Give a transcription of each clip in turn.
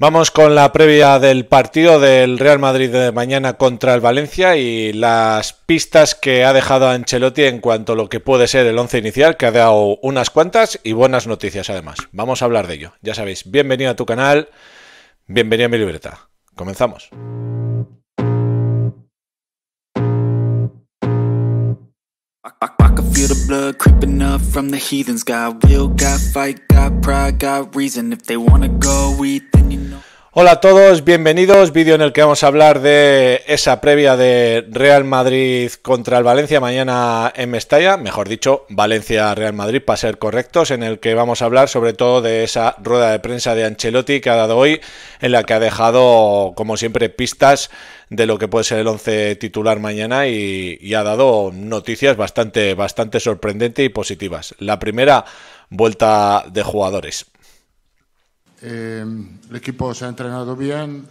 Vamos con la previa del partido del Real Madrid de mañana contra el Valencia y las pistas que ha dejado Ancelotti en cuanto a lo que puede ser el once inicial, que ha dado unas cuantas y buenas noticias además. Vamos a hablar de ello. Ya sabéis, bienvenido a tu canal, bienvenido a mi libertad. Comenzamos. Hola a todos, bienvenidos. Vídeo en el que vamos a hablar de esa previa de Real Madrid contra el Valencia mañana en Mestalla, mejor dicho, Valencia-Real Madrid para ser correctos, en el que vamos a hablar sobre todo de esa rueda de prensa de Ancelotti que ha dado hoy, en la que ha dejado, como siempre, pistas de lo que puede ser el once titular mañana y, ha dado noticias bastante, bastante sorprendentes y positivas. La primera, vuelta de jugadores. Em, el equipo se ha entrenado bien,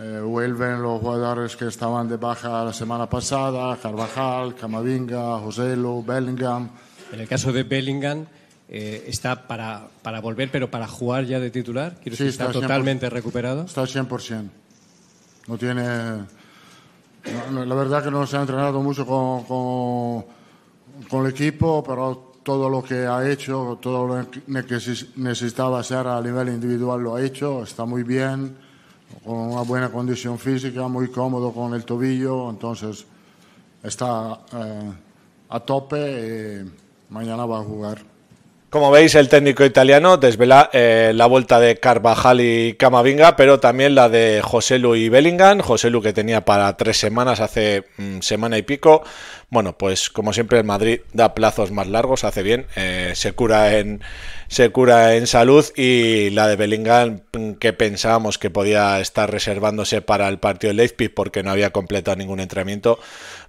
eh, vuelven los jugadores que estaban de baja la semana pasada, Carvajal, Camavinga, Joselo, Bellingham. En el caso de Bellingham, eh, está para, para, volver, pero para jugar ya de titular. Quiero está, totalmente recuperado. Está 100%. No tiene. la verdad que no se ha entrenado mucho con, con, con el equipo, pero todo lo que ha hecho, todo lo que necesitaba hacer a nivel individual lo ha hecho, está muy bien, con una buena condición física, muy cómodo con el tobillo, entonces está eh, a tope y eh, mañana va a jugar. Como veis, el técnico italiano desvela eh, la vuelta de Carvajal y Camavinga, pero también la de José Lu y Bellingham. José Lu que tenía para tres semanas, hace mm, semana y pico. Bueno, pues como siempre el Madrid da plazos más largos, hace bien, eh, se, cura en, se cura en salud y la de Bellingham mm, que pensábamos que podía estar reservándose para el partido de Leipzig porque no había completado ningún entrenamiento,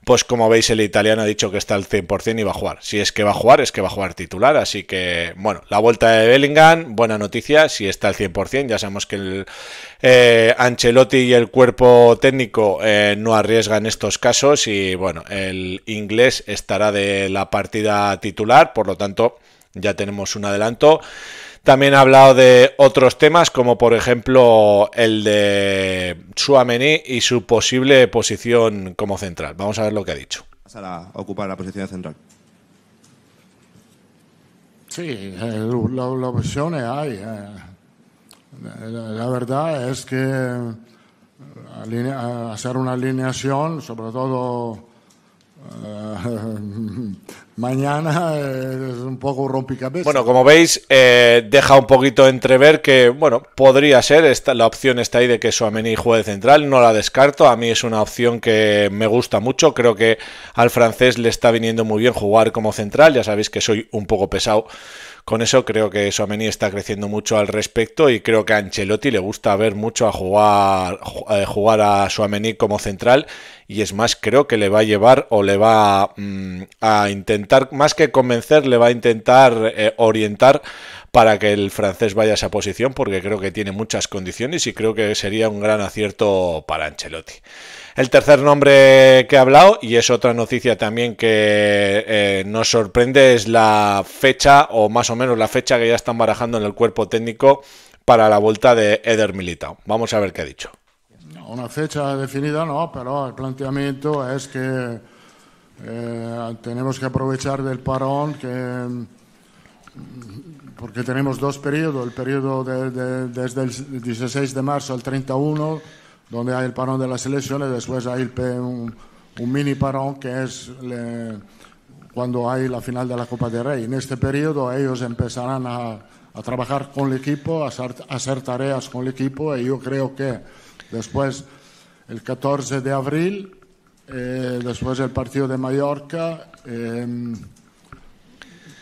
pues como veis el italiano ha dicho que está al 100% y va a jugar. Si es que va a jugar, es que va a jugar titular, así que bueno, la vuelta de Bellingham, buena noticia, si está al 100%, ya sabemos que el eh, Ancelotti y el cuerpo técnico eh, no arriesgan estos casos y bueno, el inglés estará de la partida titular, por lo tanto ya tenemos un adelanto. También ha hablado de otros temas, como por ejemplo el de Suameni y su posible posición como central. Vamos a ver lo que ha dicho. ¿Vas a ocupar la posición central. Sí, eh, las opciones hay. Eh. La, verdad es que eh, hacer una alineación, sobre todo mañana eh, es un poco rompicabezas. Bueno, como veis, eh, deja un poquito entrever que, bueno, podría ser, esta, la opción está ahí de que Suameni juegue central, no la descarto, a mí es una opción que me gusta mucho, creo que al francés le está viniendo muy bien jugar como central, ya sabéis que soy un poco pesado con eso, creo que Suameni está creciendo mucho al respecto y creo que a Ancelotti le gusta ver mucho a jugar, a eh, jugar a Suameni como central y es más, creo que le va a llevar o le va mm, a intentar más que convencer, le va a intentar eh, orientar para que el francés vaya a esa posición, porque creo que tiene muchas condiciones y creo que sería un gran acierto para Ancelotti. El tercer nombre que he hablado, y es otra noticia también que eh, nos sorprende, es la fecha, o más o menos la fecha que ya están barajando en el cuerpo técnico para la vuelta de Eder Militao. Vamos a ver qué ha dicho. Una fecha definida no, pero el planteamiento es que eh, tenemos que aprovechar del parón que, porque tenemos dos periodos, el periodo desde el 16 de marzo al 31, donde hay el parón de las elecciones, después hay un, mini parón que es cuando hay la final de la Copa de Rey. En este periodo ellos empezarán a, trabajar con el equipo, hacer, a hacer tareas con el equipo y yo creo que después, el 14 de abril, eh, después del partido de Mallorca, em,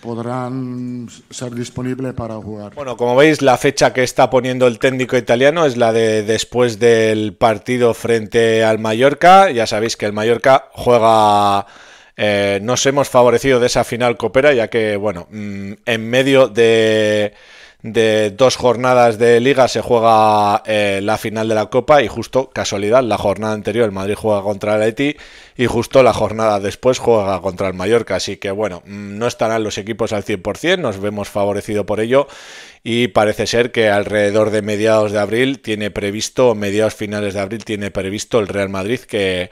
podrán ser disponibles para jugar. Bueno, como veis, la fecha que está poniendo el técnico italiano es la de después del partido frente al Mallorca. Ya sabéis que el Mallorca juega... Eh, nos hemos favorecido de esa final coopera, ya que, bueno, mm, en medio de de dos jornadas de liga se juega eh, la final de la Copa y justo, casualidad, la jornada anterior el Madrid juega contra el Haití y justo la jornada después juega contra el Mallorca. Así que bueno, mm, no estarán los equipos al 100%, nos vemos favorecido por ello y parece ser que alrededor de mediados de abril tiene previsto, mediados finales de abril tiene previsto el Real Madrid que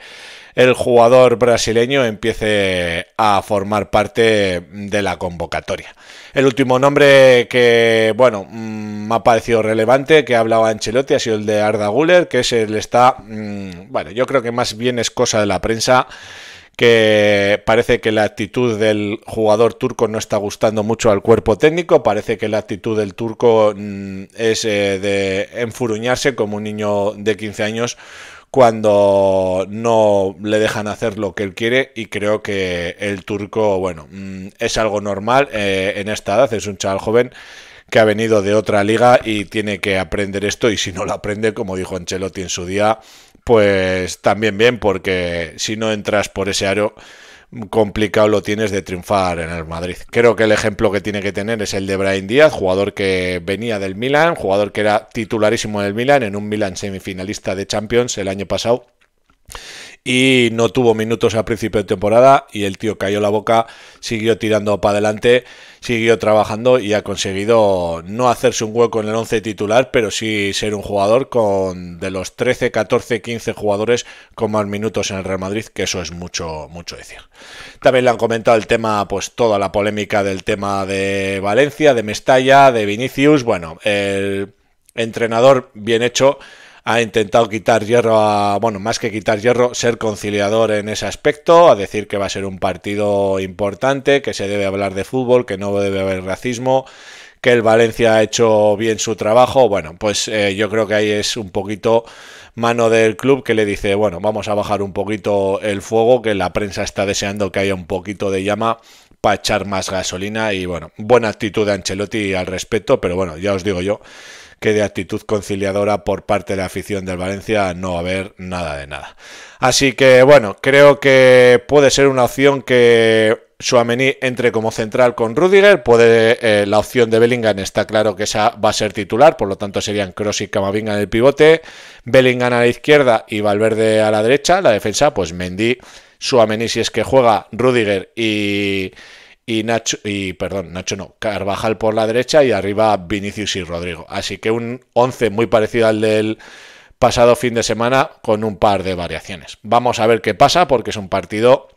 el jugador brasileño empiece a formar parte de la convocatoria. El último nombre que, bueno, mm, me ha parecido relevante, que ha hablado Ancelotti, ha sido el de Arda Guller, que es el está, mm, bueno, yo creo que más bien es cosa de la prensa que parece que la actitud del jugador turco no está gustando mucho al cuerpo técnico, parece que la actitud del turco mm, es eh, de enfuruñarse como un niño de 15 años cuando no le dejan hacer lo que él quiere y creo que el turco, bueno, mm, es algo normal eh, en esta edad, es un chaval joven que ha venido de otra liga y tiene que aprender esto y si no lo aprende, como dijo Ancelotti en su día, pues también bien, porque si no entras por ese aro, complicado lo tienes de triunfar en el Madrid. Creo que el ejemplo que tiene que tener es el de Brian Díaz, jugador que venía del Milan, jugador que era titularísimo del Milan en un Milan semifinalista de Champions el año pasado y no tuvo minutos al principio de temporada y el tío cayó la boca, siguió tirando para adelante, siguió trabajando y ha conseguido no hacerse un hueco en el 11 titular, pero sí ser un jugador con de los 13, 14, 15 jugadores con más minutos en el Real Madrid, que eso es mucho mucho decir. También le han comentado el tema pues toda la polémica del tema de Valencia, de Mestalla, de Vinicius, bueno, el entrenador bien hecho ha intentado quitar hierro a, bueno, más que quitar hierro, ser conciliador en ese aspecto, a decir que va a ser un partido importante, que se debe hablar de fútbol, que no debe haber racismo, que el Valencia ha hecho bien su trabajo. Bueno, pues eh, yo creo que ahí es un poquito mano del club que le dice, bueno, vamos a bajar un poquito el fuego, que la prensa está deseando que haya un poquito de llama a echar más gasolina y bueno, buena actitud de Ancelotti al respecto, pero bueno, ya os digo yo que de actitud conciliadora por parte de la afición del Valencia no va a haber nada de nada. Así que bueno, creo que puede ser una opción que Suamení entre como central con Rudiger, puede eh, la opción de Bellingham está claro que esa va a ser titular, por lo tanto serían Cross y Camavinga en el pivote, Bellingham a la izquierda y Valverde a la derecha, la defensa pues Mendy Suamení si es que juega Rudiger y, y Nacho, y perdón, Nacho no, Carvajal por la derecha y arriba Vinicius y Rodrigo. Así que un 11 muy parecido al del pasado fin de semana con un par de variaciones. Vamos a ver qué pasa porque es un partido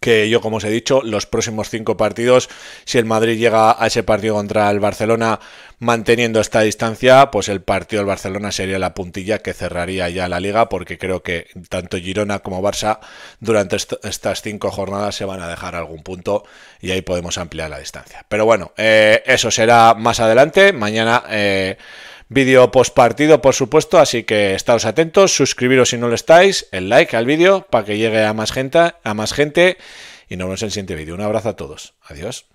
que yo, como os he dicho, los próximos cinco partidos, si el Madrid llega a ese partido contra el Barcelona manteniendo esta distancia, pues el partido del Barcelona sería la puntilla que cerraría ya la liga, porque creo que tanto Girona como Barça durante estas cinco jornadas se van a dejar algún punto y ahí podemos ampliar la distancia. Pero bueno, eh, eso será más adelante. Mañana... Eh, vídeo post partido, por supuesto, así que estáos atentos, suscribiros si no lo estáis, el like al vídeo para que llegue a más gente, a más gente y nos vemos en el siguiente vídeo. Un abrazo a todos. Adiós.